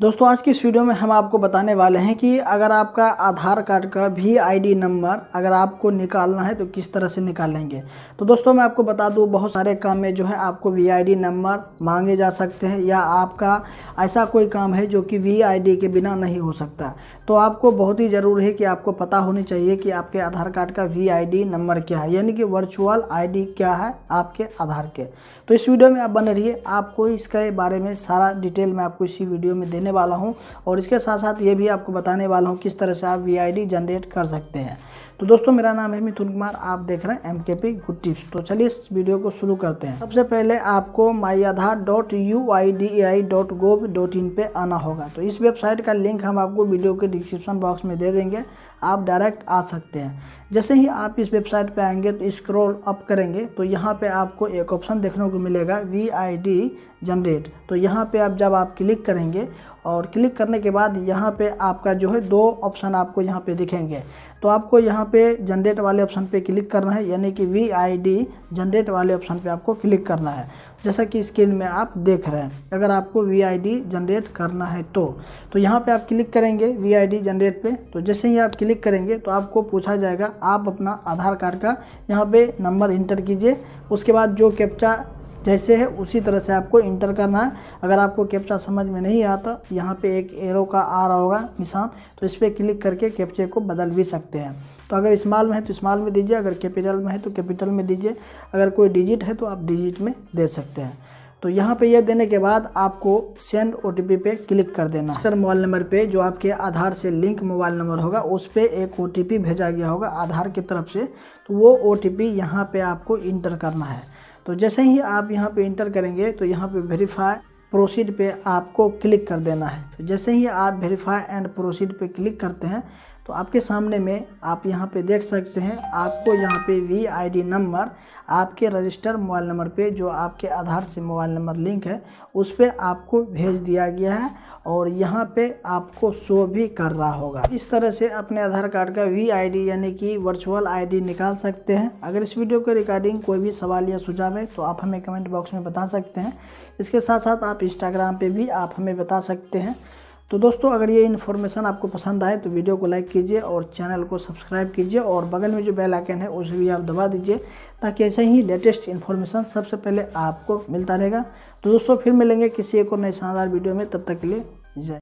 दोस्तों आज की इस वीडियो में हम आपको बताने वाले हैं कि अगर आपका आधार कार्ड का भी आईडी नंबर अगर आपको निकालना है तो किस तरह से निकालेंगे तो दोस्तों मैं आपको बता दूं बहुत सारे काम में जो है आपको वी नंबर मांगे जा सकते हैं या आपका ऐसा कोई काम है जो कि वी के बिना नहीं हो सकता तो आपको बहुत ही ज़रूरी है कि आपको पता होनी चाहिए कि आपके आधार कार्ड का वी आई नंबर क्या है यानी कि वर्चुअल आई क्या है आपके आधार के तो इस वीडियो में आप बन रहिए आपको इसके बारे में सारा डिटेल मैं आपको इसी वीडियो में देने देने वाला हूँ और इसके साथ साथ ये भी आपको बताने वाला हूँ किस तरह से आप वी जनरेट कर सकते हैं तो दोस्तों मेरा नाम है मिथुन कुमार आप देख रहे हैं एम के पी गुड टिप्स तो चलिए इस वीडियो को शुरू करते हैं सबसे पहले आपको my Aadhaar dot U I D A I dot gov dot in पर आना होगा तो इस वेबसाइट का लिंक हम आपको वीडियो के डिस्क्रिप्शन बॉक्स में दे देंगे आप डायरेक्ट आ सकते हैं जैसे ही आप इस वेबसाइट पर आएंगे तो स्क्रॉल अप करेंगे तो यहाँ पर आपको एक ऑप्शन देखने को मिलेगा वी आई डी जनरेट तो यहाँ पे आप जब आप क्लिक करेंगे और क्लिक करने के बाद यहाँ पे आपका जो है दो ऑप्शन आपको यहाँ पे दिखेंगे तो आपको यहाँ पे जनरेट वाले ऑप्शन पे क्लिक करना है यानी कि वी आई डी जनरेट वाले ऑप्शन पे आपको क्लिक करना है जैसा कि स्क्रीन में आप देख रहे हैं अगर आपको वी आई डी जनरेट करना है तो तो यहाँ पे आप क्लिक करेंगे वी आई डी जनरेट पे तो जैसे ही आप क्लिक करेंगे तो आपको पूछा जाएगा आप अपना आधार कार्ड का यहाँ पे नंबर इंटर कीजिए उसके बाद जो कैप्चा जैसे है उसी तरह से आपको इंटर करना है अगर आपको कैप्चा समझ में नहीं आता यहाँ पे एक एरो का आ रहा होगा निशान तो इस पर क्लिक करके कैप्चे को बदल भी सकते हैं तो अगर इस्माल में है तो इस्माल में दीजिए अगर कैपिटल में है तो कैपिटल में दीजिए अगर कोई डिजिट है तो आप डिजिट में दे सकते हैं तो यहाँ पे यह देने के बाद आपको सेंड ओ पे क्लिक कर देना है मोबाइल नंबर पे जो आपके आधार से लिंक मोबाइल नंबर होगा उस पर एक ओ भेजा गया होगा आधार की तरफ से तो वो ओ टी पी यहाँ पर आपको इंटर करना है तो जैसे ही आप यहाँ पे इंटर करेंगे तो यहाँ पे वेरीफाई प्रोसीड पे आपको क्लिक कर देना है तो जैसे ही आप वेरीफाई एंड प्रोसीड पे क्लिक करते हैं तो आपके सामने में आप यहाँ पे देख सकते हैं आपको यहाँ पे वी आई नंबर आपके रजिस्टर मोबाइल नंबर पे जो आपके आधार से मोबाइल नंबर लिंक है उस पर आपको भेज दिया गया है और यहाँ पे आपको शो भी कर रहा होगा इस तरह से अपने आधार कार्ड का वी आई यानी कि वर्चुअल आईडी निकाल सकते हैं अगर इस वीडियो के रिकॉर्डिंग कोई भी सवाल या सुझाव है तो आप हमें कमेंट बॉक्स में बता सकते हैं इसके साथ साथ आप इंस्टाग्राम पर भी आप हमें बता सकते हैं तो दोस्तों अगर ये इन्फॉर्मेशन आपको पसंद आए तो वीडियो को लाइक कीजिए और चैनल को सब्सक्राइब कीजिए और बगल में जो बेल आइकन है उसे भी आप दबा दीजिए ताकि ऐसे ही लेटेस्ट इन्फॉर्मेशन सबसे पहले आपको मिलता रहेगा तो दोस्तों फिर मिलेंगे किसी एक और नए शानदार वीडियो में तब तक के लिए जय